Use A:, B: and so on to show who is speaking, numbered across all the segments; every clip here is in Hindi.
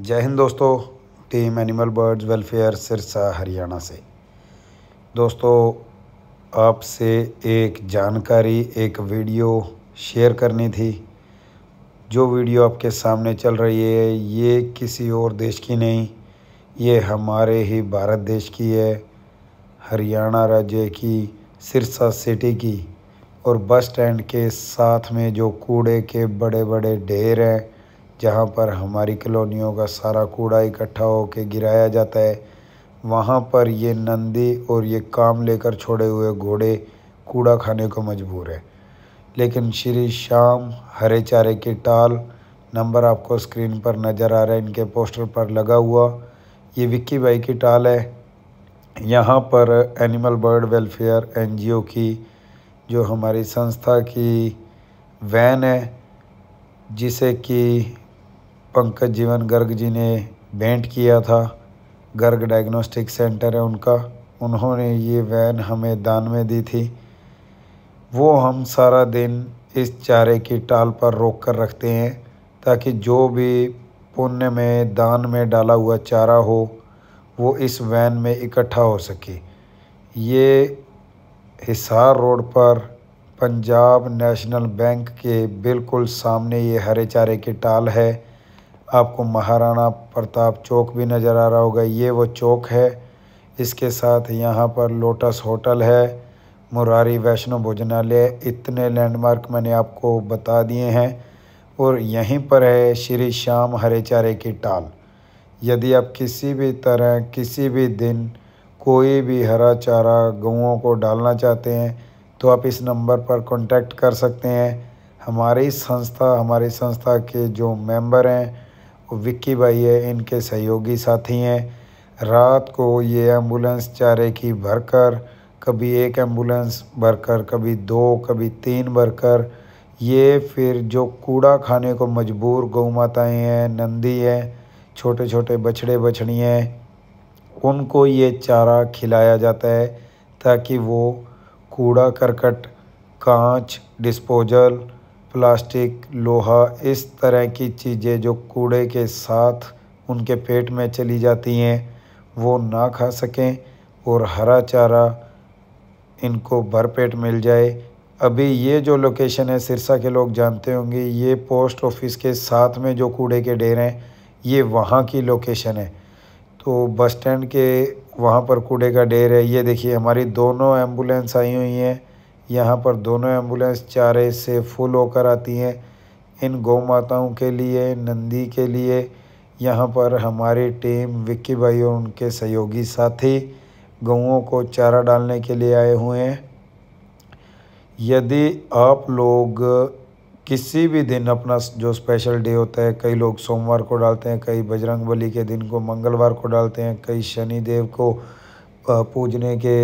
A: जय हिंद दोस्तों team animal birds welfare Sirsa Haryana से दोस्तों आपसे एक जानकारी एक वीडियो शेयर करनी थी जो वीडियो आपके सामने चल रही है ये किसी और देश की नहीं ये हमारे ही भारत देश की है हरियाणा राज्य की सिरसा सिटी की और बस स्टैंड के साथ में जो कूड़े के बड़े बड़े ढेर हैं जहाँ पर हमारी कॉलोनियों का सारा कूड़ा इकट्ठा होकर गिराया जाता है वहाँ पर ये नंदी और ये काम लेकर छोड़े हुए घोड़े कूड़ा खाने को मजबूर है लेकिन श्री श्याम हरे चारे की टाल नंबर आपको स्क्रीन पर नज़र आ रहा है इनके पोस्टर पर लगा हुआ ये विक्की बाई की टाल है यहाँ पर एनिमल बर्ड वेलफेयर एन की जो हमारी संस्था की वैन है जिसे कि पंकज जीवन गर्ग जी ने भेंट किया था गर्ग डायग्नोस्टिक सेंटर है उनका उन्होंने ये वैन हमें दान में दी थी वो हम सारा दिन इस चारे की टाल पर रोक कर रखते हैं ताकि जो भी पुण्य में दान में डाला हुआ चारा हो वो इस वैन में इकट्ठा हो सके ये हिसार रोड पर पंजाब नेशनल बैंक के बिल्कुल सामने ये हरे चारे की टाल है आपको महाराणा प्रताप चौक भी नज़र आ रहा होगा ये वो चौक है इसके साथ यहाँ पर लोटस होटल है मुरारी वैष्णो भोजनालय इतने लैंडमार्क मैंने आपको बता दिए हैं और यहीं पर है श्री श्याम हरे चारे की टाल यदि आप किसी भी तरह किसी भी दिन कोई भी हरा चारा गऊँ को डालना चाहते हैं तो आप इस नंबर पर कांटेक्ट कर सकते हैं हमारी संस्था हमारी संस्था के जो मेंबर हैं विक्की भाई है इनके सहयोगी साथी हैं रात को ये एम्बुलेंस चारे की भरकर कभी एक एम्बुलेंस भरकर कभी दो कभी तीन भरकर ये फिर जो कूड़ा खाने को मजबूर गौ माताएँ हैं नंदी हैं छोटे छोटे बछड़े बछड़ी हैं उनको ये चारा खिलाया जाता है ताकि वो कूड़ा करकट कांच डिस्पोजल प्लास्टिक लोहा इस तरह की चीज़ें जो कूड़े के साथ उनके पेट में चली जाती हैं वो ना खा सकें और हरा चारा इनको भरपेट मिल जाए अभी ये जो लोकेशन है सिरसा के लोग जानते होंगे ये पोस्ट ऑफिस के साथ में जो कूड़े के ढेर हैं ये वहाँ की लोकेशन है तो बस स्टैंड के वहाँ पर कूड़े का ढेर है ये देखिए हमारी दोनों एम्बुलेंस आई हुई हैं यहाँ पर दोनों एम्बुलेंस चारे से फुल होकर आती हैं इन गौ माताओं के लिए नंदी के लिए यहाँ पर हमारी टीम विक्की भाई और उनके सहयोगी साथी गऊँ को चारा डालने के लिए आए हुए हैं यदि आप लोग किसी भी दिन अपना जो स्पेशल डे होता है कई लोग सोमवार को डालते हैं कई बजरंग बली के दिन को मंगलवार को डालते हैं कई शनिदेव को पूजने के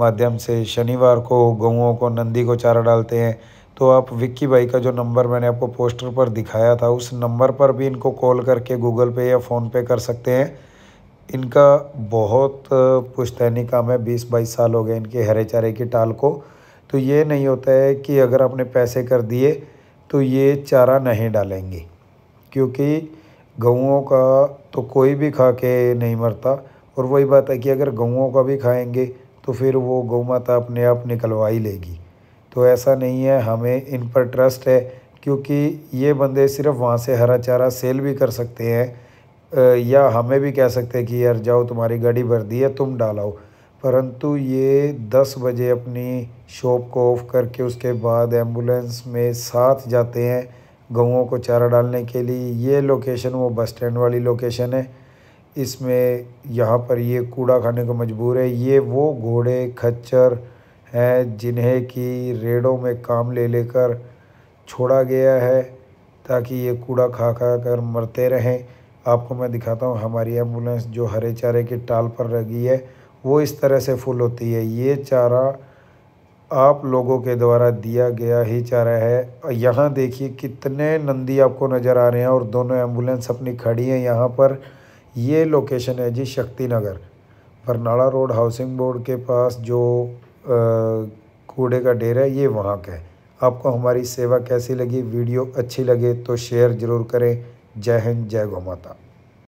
A: माध्यम से शनिवार को गऊँ को नंदी को चारा डालते हैं तो आप विक्की भाई का जो नंबर मैंने आपको पोस्टर पर दिखाया था उस नंबर पर भी इनको कॉल करके गूगल पे या फ़ोनपे कर सकते हैं इनका बहुत पुश्तैनी काम है बीस बाईस साल हो गए इनके हरे चारे की टाल को तो ये नहीं होता है कि अगर आपने पैसे कर दिए तो ये चारा नहीं डालेंगे क्योंकि गऊँ का तो कोई भी खा के नहीं मरता और वही बात है कि अगर गऊँ का भी खाएंगे तो फिर वो गौ माता अपने आप निकलवा ही लेगी तो ऐसा नहीं है हमें इन पर ट्रस्ट है क्योंकि ये बंदे सिर्फ वहाँ से हरा चारा सेल भी कर सकते हैं या हमें भी कह सकते हैं कि यार जाओ तुम्हारी गाड़ी भर दी है तुम डालाओ परंतु ये दस बजे अपनी शॉप को ऑफ करके उसके बाद एम्बुलेंस में साथ जाते हैं गऊँ को चारा डालने के लिए ये लोकेशन वो बस स्टैंड वाली लोकेशन है इसमें यहाँ पर ये कूड़ा खाने को मजबूर है ये वो घोड़े खच्चर हैं जिन्हें कि रेड़ों में काम ले लेकर छोड़ा गया है ताकि ये कूड़ा खा खा कर मरते रहें आपको मैं दिखाता हूँ हमारी एम्बुलेंस जो हरे चारे के टाल पर लगी है वो इस तरह से फुल होती है ये चारा आप लोगों के द्वारा दिया गया ही चारा है यहाँ देखिए कितने नंदी आपको नज़र आ रहे हैं और दोनों एम्बुलेंस अपनी खड़ी हैं यहाँ पर ये लोकेशन है जी Shakti Nagar Barnala road housing board के पास जो कूड़े का ढेर है ये वहाँ का है आपको हमारी सेवा कैसी लगी वीडियो अच्छी लगे तो शेयर ज़रूर करें जय हिंद जय गौ माता